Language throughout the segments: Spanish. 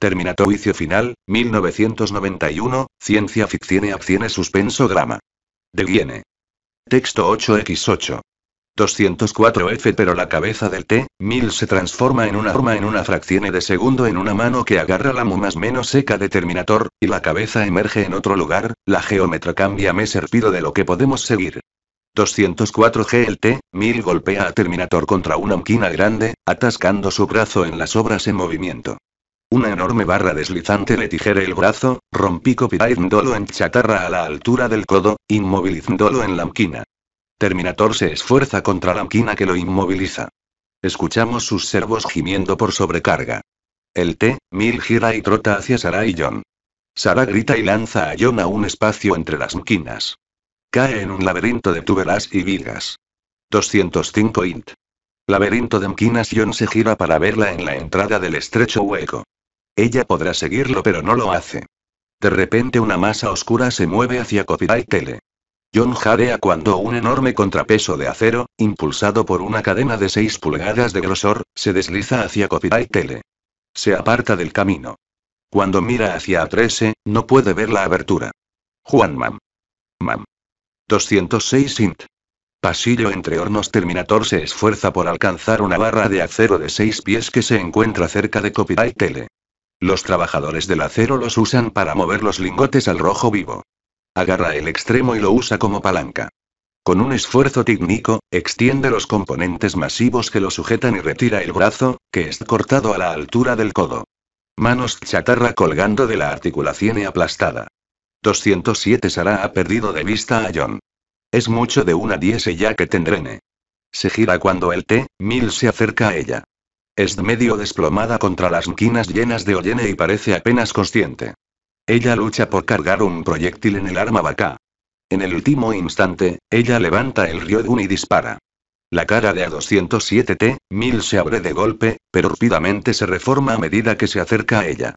Terminato juicio final, 1991, ciencia ficción y acción suspenso drama. De Guiene. Texto 8x8. 204F pero la cabeza del T-1000 se transforma en una forma en una fracción de segundo en una mano que agarra la mu más menos seca de Terminator, y la cabeza emerge en otro lugar, la geómetra cambia me serpido de lo que podemos seguir. 204G el T-1000 golpea a Terminator contra una máquina grande, atascando su brazo en las obras en movimiento. Una enorme barra deslizante le tijera el brazo, rompí copyrightándolo en chatarra a la altura del codo, inmovilizándolo en la mquina. Terminator se esfuerza contra la mquina que lo inmoviliza. Escuchamos sus servos gimiendo por sobrecarga. El T-1000 gira y trota hacia Sara y John. Sarah grita y lanza a John a un espacio entre las mquinas. Cae en un laberinto de tuberas y vigas. 205 int. Laberinto de mquinas John se gira para verla en la entrada del estrecho hueco. Ella podrá seguirlo pero no lo hace. De repente una masa oscura se mueve hacia Copyright Tele. John jadea cuando un enorme contrapeso de acero, impulsado por una cadena de 6 pulgadas de grosor, se desliza hacia Copyright Tele. Se aparta del camino. Cuando mira hacia A13, e, no puede ver la abertura. Juan Mam. Mam. 206 int. Pasillo entre hornos Terminator se esfuerza por alcanzar una barra de acero de 6 pies que se encuentra cerca de Copyright Tele. Los trabajadores del acero los usan para mover los lingotes al rojo vivo. Agarra el extremo y lo usa como palanca. Con un esfuerzo técnico, extiende los componentes masivos que lo sujetan y retira el brazo, que es cortado a la altura del codo. Manos chatarra colgando de la articulación y aplastada. 207 Sara ha perdido de vista a John. Es mucho de una 10 ya que tendrene. Se gira cuando el T-1000 se acerca a ella. Es medio desplomada contra las máquinas llenas de Oyene y parece apenas consciente. Ella lucha por cargar un proyectil en el arma vaca. En el último instante, ella levanta el un y dispara. La cara de A207T, 1000 se abre de golpe, pero rápidamente se reforma a medida que se acerca a ella.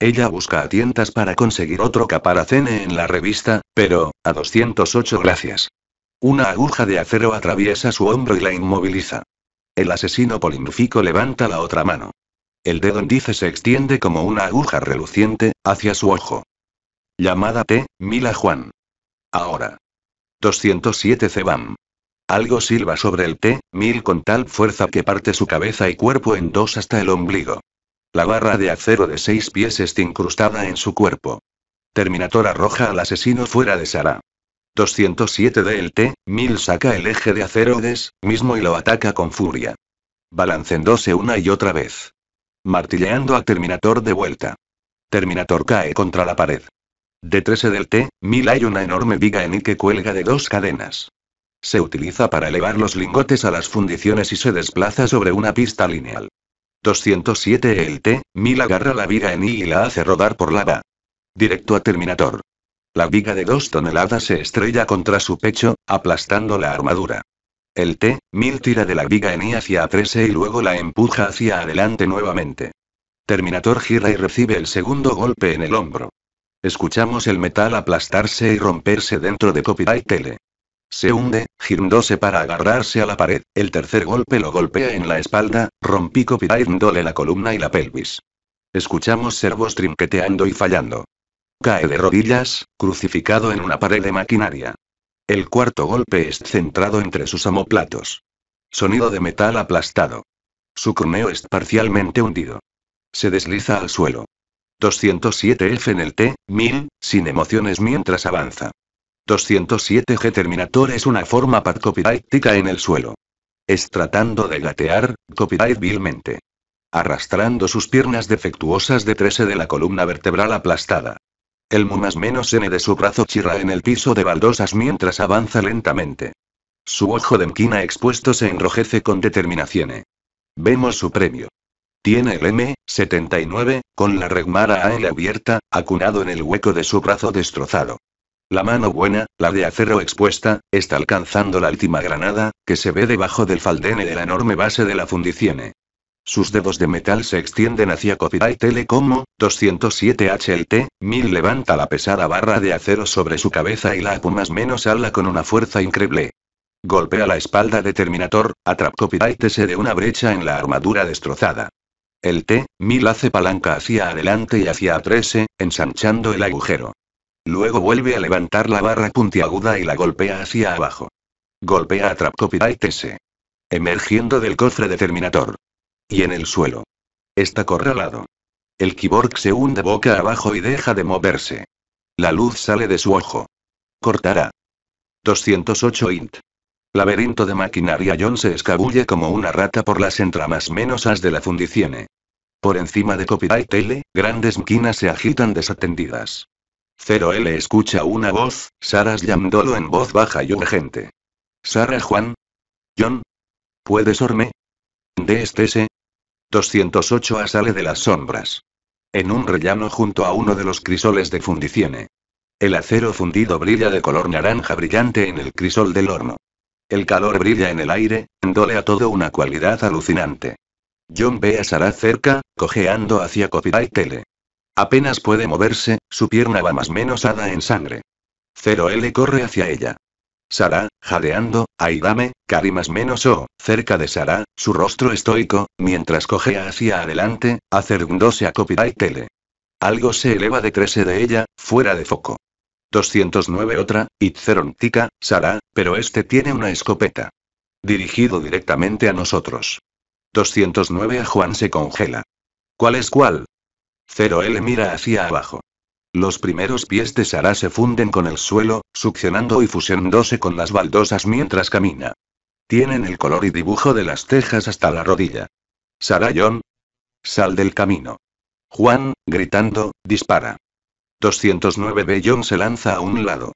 Ella busca a tientas para conseguir otro caparacene en la revista, pero, A208 gracias. Una aguja de acero atraviesa su hombro y la inmoviliza. El asesino polimórfico levanta la otra mano. El dedo índice se extiende como una aguja reluciente, hacia su ojo. Llamada T, Mila Juan. Ahora. 207 Cebam. Algo silba sobre el T, Mil con tal fuerza que parte su cabeza y cuerpo en dos hasta el ombligo. La barra de acero de seis pies está incrustada en su cuerpo. Terminator arroja al asesino fuera de Sara. 207 T, Mil saca el eje de Acerodes, mismo y lo ataca con furia. Balanceándose una y otra vez. Martilleando a Terminator de vuelta. Terminator cae contra la pared. De 13 T, 1000 hay una enorme viga en I que cuelga de dos cadenas. Se utiliza para elevar los lingotes a las fundiciones y se desplaza sobre una pista lineal. 207 T, 1000 agarra la viga en I y la hace rodar por lava. Directo a Terminator. La viga de dos toneladas se estrella contra su pecho, aplastando la armadura. El T-1000 tira de la viga en I hacia A13 e y luego la empuja hacia adelante nuevamente. Terminator gira y recibe el segundo golpe en el hombro. Escuchamos el metal aplastarse y romperse dentro de Copyright Tele. Se hunde, girándose para agarrarse a la pared, el tercer golpe lo golpea en la espalda, rompí Copyright la columna y la pelvis. Escuchamos servos trinqueteando y fallando. Cae de rodillas, crucificado en una pared de maquinaria. El cuarto golpe es centrado entre sus omoplatos. Sonido de metal aplastado. Su cuneo es parcialmente hundido. Se desliza al suelo. 207F en el T, 1000, sin emociones mientras avanza. 207G Terminator es una forma par en el suelo. Es tratando de gatear, copyright vilmente. Arrastrando sus piernas defectuosas de 13 de la columna vertebral aplastada. El mu más menos n de su brazo chirra en el piso de baldosas mientras avanza lentamente. Su ojo de Mkina expuesto se enrojece con determinación. Vemos su premio. Tiene el M79, con la regmara AL abierta, acunado en el hueco de su brazo destrozado. La mano buena, la de acero expuesta, está alcanzando la última granada, que se ve debajo del faldene de la enorme base de la fundición. Sus dedos de metal se extienden hacia Copyright Telecomo, 207 HLT, 1000 levanta la pesada barra de acero sobre su cabeza y la apumas menos ala con una fuerza increíble. Golpea la espalda de Terminator, atrap Copyright S de una brecha en la armadura destrozada. El T-1000 hace palanca hacia adelante y hacia atrás, ensanchando el agujero. Luego vuelve a levantar la barra puntiaguda y la golpea hacia abajo. Golpea a Trap Copyright Emergiendo del cofre de Terminator. Y en el suelo. Está corralado. El kiborg se hunde boca abajo y deja de moverse. La luz sale de su ojo. Cortará. 208 int. Laberinto de maquinaria John se escabulle como una rata por las entramas menos as de la fundición. Por encima de Copyright Tele, grandes mquinas se agitan desatendidas. 0L escucha una voz, Saras llamándolo en voz baja y urgente. ¿Sarah Juan. John. ¿Puedes orme? se 208 A sale de las sombras. En un rellano junto a uno de los crisoles de fundición. El acero fundido brilla de color naranja brillante en el crisol del horno. El calor brilla en el aire, dole a todo una cualidad alucinante. John ve a Sarah cerca, cojeando hacia Copyright Tele. Apenas puede moverse, su pierna va más menos hada en sangre. 0 L corre hacia ella. Sara, jadeando, Aidame, Cari más menos o, oh, cerca de Sara, su rostro estoico, mientras cogea hacia adelante, acercándose a Copyright Tele. Algo se eleva de crece de ella, fuera de foco. 209 otra, Itzerontica, Sara, pero este tiene una escopeta. Dirigido directamente a nosotros. 209 a Juan se congela. ¿Cuál es cuál? 0L mira hacia abajo. Los primeros pies de Sara se funden con el suelo, succionando y fusionándose con las baldosas mientras camina. Tienen el color y dibujo de las tejas hasta la rodilla. Sara John. Sal del camino. Juan, gritando, dispara. 209B John se lanza a un lado.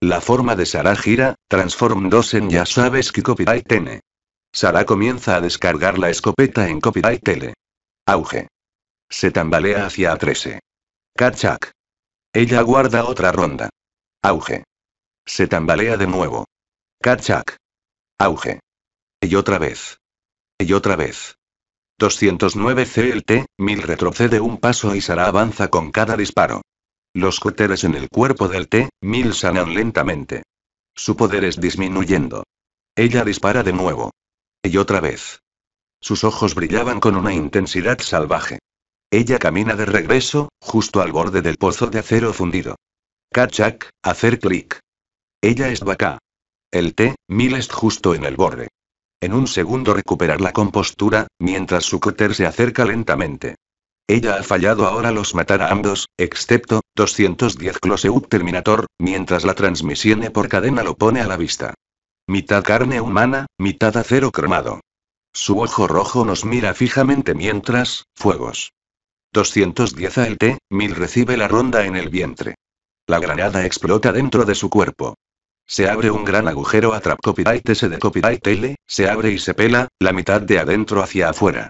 La forma de Sara gira, transformándose en ya sabes que copyright tiene. Sara comienza a descargar la escopeta en copyright L. Auge. Se tambalea hacia A13. Kachak. Ella guarda otra ronda. Auge. Se tambalea de nuevo. Kachak. Auge. Y otra vez. Y otra vez. 209 CLT, 1000 retrocede un paso y Sara avanza con cada disparo. Los cúteres en el cuerpo del T-1000 sanan lentamente. Su poder es disminuyendo. Ella dispara de nuevo. Y otra vez. Sus ojos brillaban con una intensidad salvaje. Ella camina de regreso, justo al borde del pozo de acero fundido. Kachak, hacer clic. Ella es vaca. El T, mil es justo en el borde. En un segundo recuperar la compostura, mientras su cúter se acerca lentamente. Ella ha fallado ahora los matar a ambos, excepto, 210 close-up Terminator, mientras la transmisión por cadena lo pone a la vista. Mitad carne humana, mitad acero cromado. Su ojo rojo nos mira fijamente mientras, fuegos. 210 t Mil recibe la ronda en el vientre. La granada explota dentro de su cuerpo. Se abre un gran agujero a trap copyright de copyright L, se abre y se pela, la mitad de adentro hacia afuera.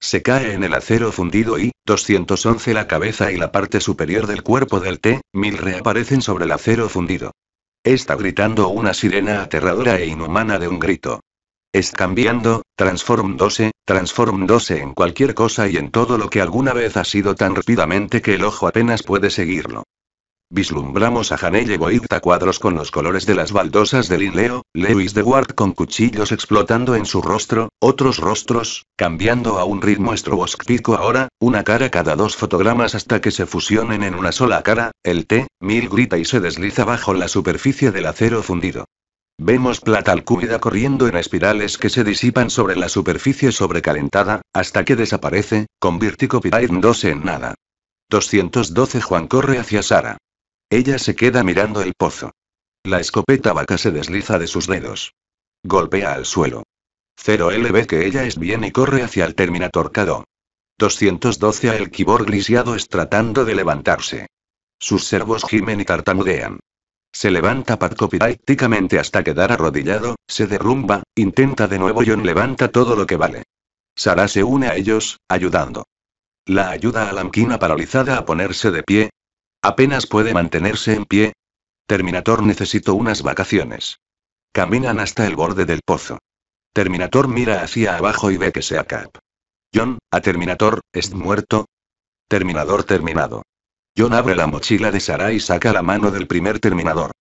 Se cae en el acero fundido y, 211 la cabeza y la parte superior del cuerpo del T, mil reaparecen sobre el acero fundido. Está gritando una sirena aterradora e inhumana de un grito. Es cambiando, transformándose, transformándose en cualquier cosa y en todo lo que alguna vez ha sido tan rápidamente que el ojo apenas puede seguirlo. Vislumbramos a Janelle a cuadros con los colores de las baldosas del Inleo, Lewis de Ward con cuchillos explotando en su rostro, otros rostros, cambiando a un ritmo estroboscópico ahora, una cara cada dos fotogramas hasta que se fusionen en una sola cara, el T, Mil grita y se desliza bajo la superficie del acero fundido. Vemos plata alcúmida corriendo en espirales que se disipan sobre la superficie sobrecalentada, hasta que desaparece, 12 en nada. 212 Juan corre hacia Sara. Ella se queda mirando el pozo. La escopeta vaca se desliza de sus dedos. Golpea al suelo. 0L ve que ella es bien y corre hacia el Terminator Cado. 212 a el Kibor grisiado es tratando de levantarse. Sus servos gimen y tartamudean. Se levanta prácticamente hasta quedar arrodillado, se derrumba, intenta de nuevo John levanta todo lo que vale. Sara se une a ellos, ayudando. La ayuda a Lamquina paralizada a ponerse de pie. Apenas puede mantenerse en pie. Terminator necesito unas vacaciones. Caminan hasta el borde del pozo. Terminator mira hacia abajo y ve que se acaba. John, a Terminator, ¿es muerto? Terminador terminado. John abre la mochila de Sara y saca la mano del primer terminador.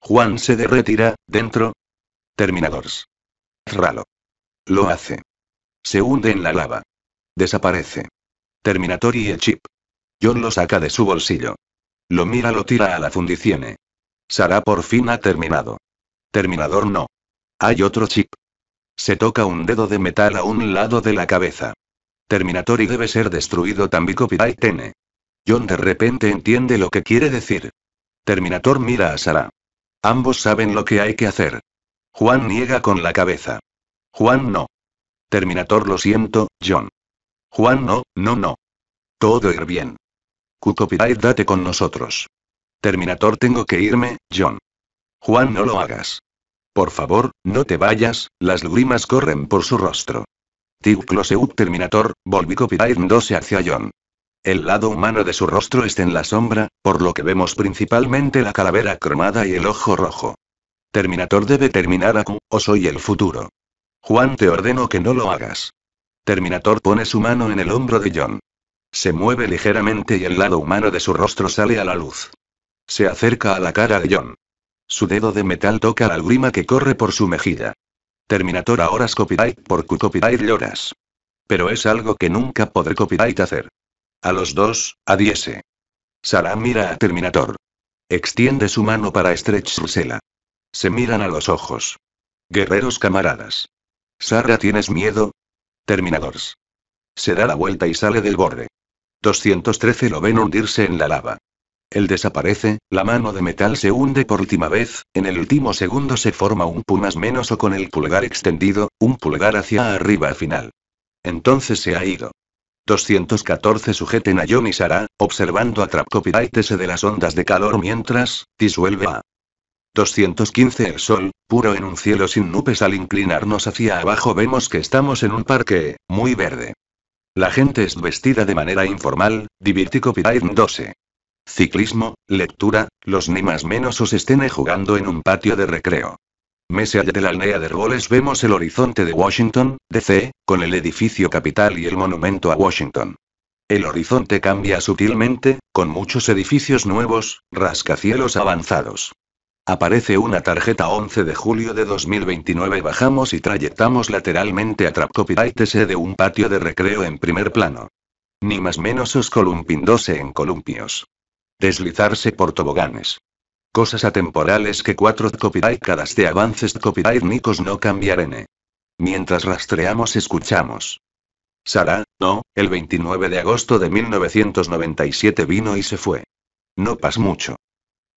Juan se derretira dentro. Terminadores. Ralo. Lo hace. Se hunde en la lava. Desaparece. Terminator y el chip. John lo saca de su bolsillo. Lo mira, lo tira a la fundición. Sara por fin ha terminado. Terminador no. Hay otro chip. Se toca un dedo de metal a un lado de la cabeza. Terminator y debe ser destruido también copyright N. John de repente entiende lo que quiere decir. Terminator mira a Sara. Ambos saben lo que hay que hacer. Juan niega con la cabeza. Juan no. Terminator lo siento, John. Juan no, no, no. Todo ir bien. Cu-Copyright date con nosotros. Terminator tengo que irme, John. Juan no lo hagas. Por favor, no te vayas, las lágrimas corren por su rostro. Tig Terminator, volví Copyright 12 hacia John. El lado humano de su rostro está en la sombra, por lo que vemos principalmente la calavera cromada y el ojo rojo. Terminator debe terminar a Q, o soy el futuro. Juan te ordeno que no lo hagas. Terminator pone su mano en el hombro de John. Se mueve ligeramente y el lado humano de su rostro sale a la luz. Se acerca a la cara de John. Su dedo de metal toca la grima que corre por su mejilla. Terminator ahora es copyright por Q copyright lloras. Pero es algo que nunca podré copyright hacer. A los dos, adiese. Sarah mira a Terminator. Extiende su mano para Stretch Rusela. Se miran a los ojos. Guerreros camaradas. Sara, ¿tienes miedo? Terminadores. Se da la vuelta y sale del borde. 213 lo ven hundirse en la lava. Él desaparece, la mano de metal se hunde por última vez, en el último segundo se forma un o menos o con el pulgar extendido, un pulgar hacia arriba al final. Entonces se ha ido. 214 sujeten a John Sara, observando a ese de las ondas de calor mientras, disuelve a 215 El sol, puro en un cielo sin nubes al inclinarnos hacia abajo vemos que estamos en un parque, muy verde. La gente es vestida de manera informal, divirtico Copyright 12. Ciclismo, lectura, los ni más menos os estén jugando en un patio de recreo. Mese allá de la aldea de Goles vemos el horizonte de Washington, D.C., con el edificio capital y el monumento a Washington. El horizonte cambia sutilmente, con muchos edificios nuevos, rascacielos avanzados. Aparece una tarjeta 11 de julio de 2029. Bajamos y trayectamos lateralmente a se de un patio de recreo en primer plano. Ni más menos os columpindose en columpios. Deslizarse por toboganes. Cosas atemporales que cuatro copyright de este avances copyright nicos no cambiarán. Mientras rastreamos escuchamos. Sara, no, el 29 de agosto de 1997 vino y se fue. No pas mucho.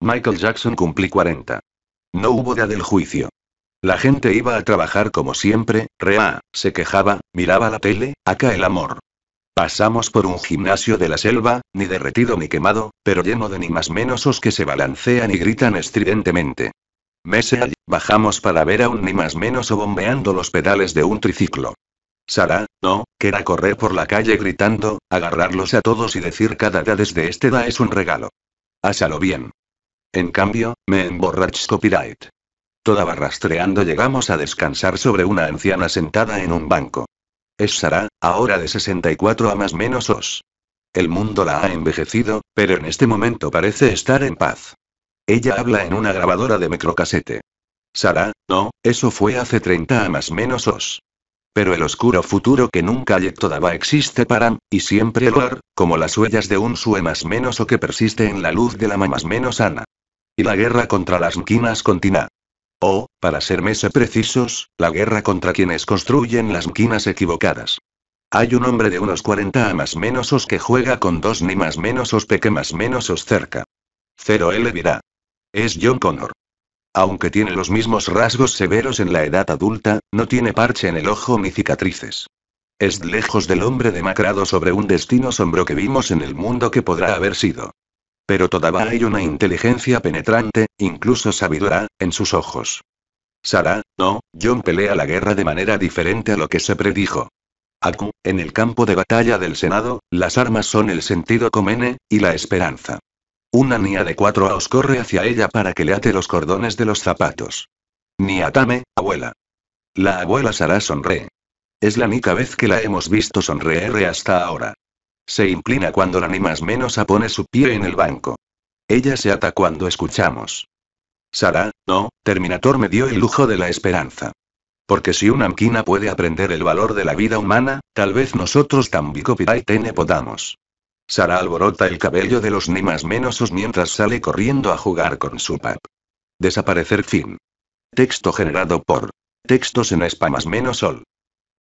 Michael Jackson cumplí 40. No hubo día del juicio. La gente iba a trabajar como siempre, Rea, se quejaba, miraba la tele, acá el amor, Pasamos por un gimnasio de la selva, ni derretido ni quemado, pero lleno de ni más menosos que se balancean y gritan estridentemente. Mese bajamos para ver a un ni más menos bombeando los pedales de un triciclo. Sara, no, queda correr por la calle gritando, agarrarlos a todos y decir cada da desde este da es un regalo. Hásalo bien. En cambio, me emborrach copyright. Toda barrastreando llegamos a descansar sobre una anciana sentada en un banco. Es Sara, ahora de 64 a más menos os. El mundo la ha envejecido, pero en este momento parece estar en paz. Ella habla en una grabadora de microcasete. Sara, no, eso fue hace 30 a más menos os. Pero el oscuro futuro que nunca hay todavía existe para, y siempre lo como las huellas de un sue más menos o que persiste en la luz de la más menos ana. Y la guerra contra las mquinas continúa. O, para ser más precisos, la guerra contra quienes construyen las máquinas equivocadas. Hay un hombre de unos 40 a más os que juega con dos ni más menos os peque más menos os cerca. Cero L dirá. Es John Connor. Aunque tiene los mismos rasgos severos en la edad adulta, no tiene parche en el ojo ni cicatrices. Es lejos del hombre demacrado sobre un destino sombro que vimos en el mundo que podrá haber sido. Pero todavía hay una inteligencia penetrante, incluso sabiduría, en sus ojos. Sara, no, John pelea la guerra de manera diferente a lo que se predijo. Aku, en el campo de batalla del Senado, las armas son el sentido comene, y la esperanza. Una niña de cuatro os corre hacia ella para que le ate los cordones de los zapatos. Ni atame, abuela. La abuela Sara sonree. Es la única vez que la hemos visto sonreer hasta ahora. Se inclina cuando la ni más menos apone su pie en el banco. Ella se ata cuando escuchamos. Sara, no, Terminator me dio el lujo de la esperanza. Porque si una anquina puede aprender el valor de la vida humana, tal vez nosotros también tene podamos. Sara alborota el cabello de los ni menosos mientras sale corriendo a jugar con su pap. Desaparecer fin. Texto generado por Textos en Spam más menos sol.